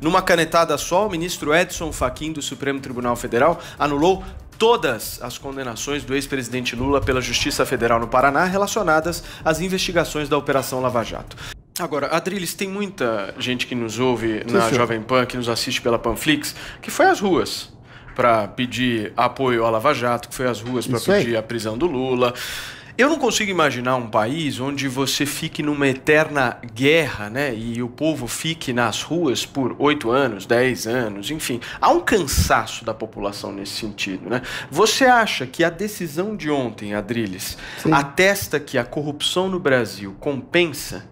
Numa canetada só, o ministro Edson Fachin do Supremo Tribunal Federal anulou todas as condenações do ex-presidente Lula pela Justiça Federal no Paraná relacionadas às investigações da Operação Lava Jato. Agora, Adriles, tem muita gente que nos ouve Sim, na senhor. Jovem Pan, que nos assiste pela Panflix, que foi às ruas para pedir apoio à Lava Jato, que foi às ruas para pedir a prisão do Lula. Eu não consigo imaginar um país onde você fique numa eterna guerra, né? E o povo fique nas ruas por oito anos, dez anos, enfim. Há um cansaço da população nesse sentido, né? Você acha que a decisão de ontem, Adriles, Sim. atesta que a corrupção no Brasil compensa?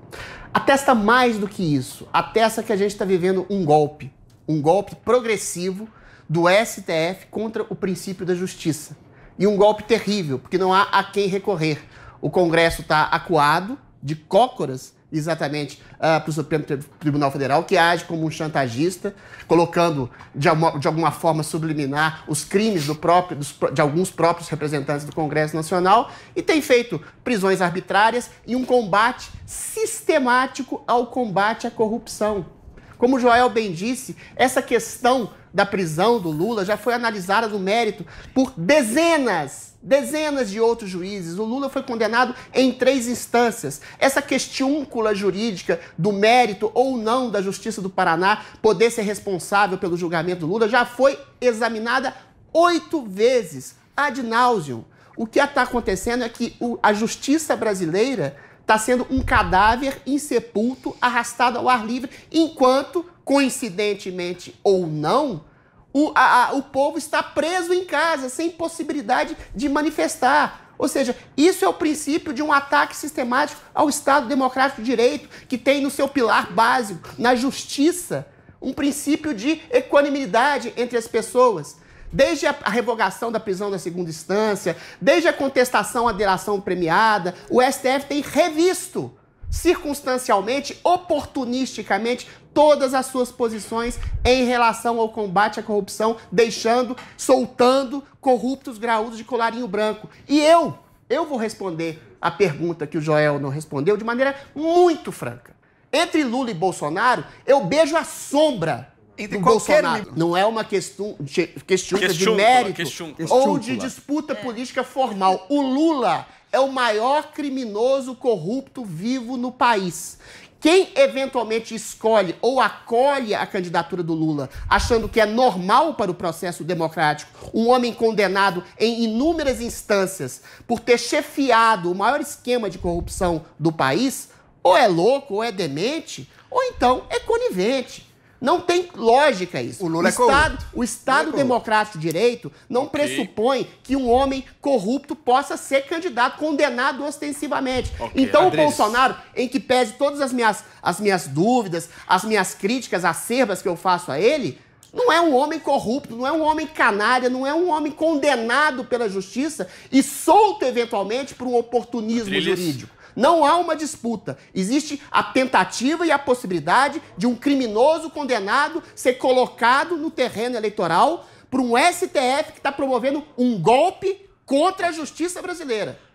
Atesta mais do que isso. Atesta que a gente está vivendo um golpe. Um golpe progressivo do STF contra o princípio da justiça e um golpe terrível, porque não há a quem recorrer. O Congresso está acuado, de cócoras, exatamente, uh, ah, para o Supremo Tribunal Federal, que age como um chantagista, colocando, de, alguma, de alguma forma, subliminar os crimes do próprio, dos, de alguns próprios representantes do Congresso Nacional, e tem feito prisões arbitrárias e um combate sistemático ao combate à corrupção. Como Joel bem disse, essa questão da prisão do Lula já foi analisada no mérito por dezenas, dezenas de outros juízes. O Lula foi condenado em três instâncias. Essa questiúncula jurídica do mérito ou não da Justiça do Paraná poder ser responsável pelo julgamento do Lula já foi examinada oito vezes, ad nauseum. O que está acontecendo é que a justiça brasileira está sendo um cadáver insepulto arrastado ao ar livre, enquanto, coincidentemente ou não, o, a, a, o povo está preso em casa, sem possibilidade de manifestar. Ou seja, isso é o princípio de um ataque sistemático ao Estado Democrático de Direito, que tem no seu pilar básico, na justiça, um princípio de equanimidade entre as pessoas desde a revogação da prisão da segunda instância, desde a contestação à delação premiada, o STF tem revisto circunstancialmente, oportunisticamente, todas as suas posições em relação ao combate à corrupção, deixando, soltando corruptos graúdos de colarinho branco. E eu, eu vou responder a pergunta que o Joel não respondeu de maneira muito franca. Entre Lula e Bolsonaro, eu beijo a sombra entre qualquer Bolsonaro. Não é uma questão de, de mérito ou de disputa é. política formal. O Lula é o maior criminoso corrupto vivo no país. Quem eventualmente escolhe ou acolhe a candidatura do Lula, achando que é normal para o processo democrático um homem condenado em inúmeras instâncias por ter chefiado o maior esquema de corrupção do país, ou é louco, ou é demente, ou então é conivente. Não tem lógica isso. O Lula o é Estado, corrupto. O Estado é democrático de direito não okay. pressupõe que um homem corrupto possa ser candidato, condenado ostensivamente. Okay. Então o Bolsonaro, em que pese todas as minhas, as minhas dúvidas, as minhas críticas acerbas que eu faço a ele, não é um homem corrupto, não é um homem canário, não é um homem condenado pela justiça e solto eventualmente por um oportunismo Andres. jurídico. Não há uma disputa. Existe a tentativa e a possibilidade de um criminoso condenado ser colocado no terreno eleitoral por um STF que está promovendo um golpe contra a justiça brasileira.